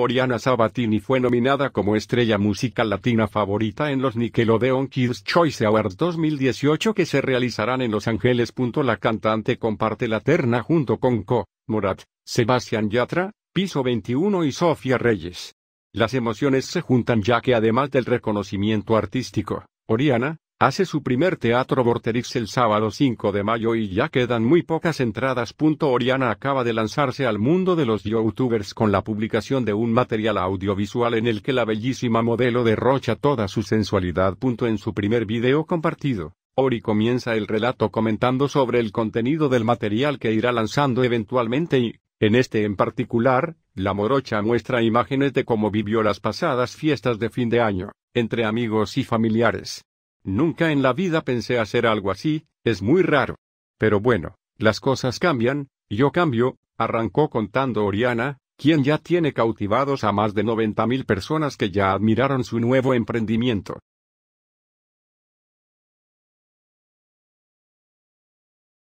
Oriana Sabatini fue nominada como estrella música latina favorita en los Nickelodeon Kids Choice Awards 2018 que se realizarán en Los Ángeles. La cantante comparte la terna junto con Co, Morat, Sebastián Yatra, Piso 21 y Sofía Reyes. Las emociones se juntan ya que además del reconocimiento artístico, Oriana, Hace su primer teatro Vorterix el sábado 5 de mayo y ya quedan muy pocas entradas. Oriana acaba de lanzarse al mundo de los youtubers con la publicación de un material audiovisual en el que la bellísima modelo derrocha toda su sensualidad. En su primer video compartido, Ori comienza el relato comentando sobre el contenido del material que irá lanzando eventualmente y, en este en particular, la morocha muestra imágenes de cómo vivió las pasadas fiestas de fin de año, entre amigos y familiares Nunca en la vida pensé hacer algo así, es muy raro. Pero bueno, las cosas cambian, yo cambio, arrancó contando Oriana, quien ya tiene cautivados a más de 90.000 personas que ya admiraron su nuevo emprendimiento.